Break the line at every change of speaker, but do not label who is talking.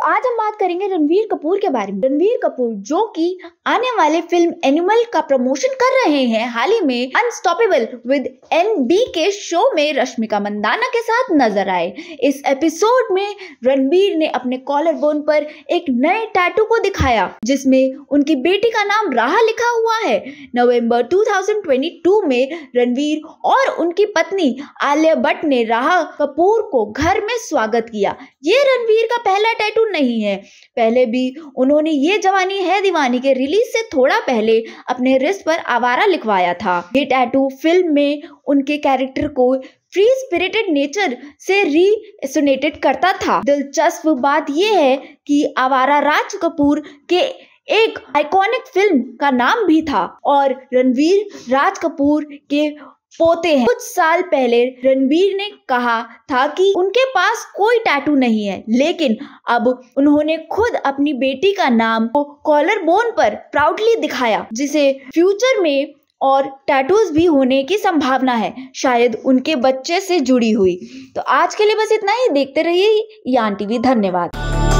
तो आज हम बात करेंगे रणवीर कपूर के बारे में रणवीर कपूर जो कि आने वाले फिल्म एनिमल का प्रमोशन कर रहे हैं हाल ही में unstoppable with N B K show में रश्मिका मंदाना के साथ नजर आए इस एपिसोड में रणवीर ने अपने कॉलर बोन पर एक नए टैटू को दिखाया जिसमें उनकी बेटी का नाम राह लिखा हुआ है नवंबर 2022 में रणवीर और उनकी पत्नी आलिया भट्ट ने राह कपूर को घर में स्वागत किया ये रणवीर का पहला टैटू नहीं है पहले भी उन्होंने ये जवानी है दीवानी के रिलीज से थोड़ा पहले अपने रिस्ट पर आवारा लिखवाया था ये टैटू फिल्म में उनके कैरेक्टर को फ्री स्पिरिटेड नेचर से रीसोनेटेड करता था दिलचस्प बात यह है कि आवारा राज कपूर के एक आइकॉनिक फिल्म का नाम भी था और रणवीर राज कपूर के पोते हैं कुछ साल पहले रणबीर ने कहा था कि उनके पास कोई टैटू नहीं है लेकिन अब उन्होंने खुद अपनी बेटी का नाम कॉलर बोन पर प्राउडली दिखाया जिसे फ्यूचर में और टैटूज भी होने की संभावना है शायद उनके बच्चे से जुड़ी हुई तो आज के लिए बस इतना ही देखते रहिए यान टीवी धन्यवाद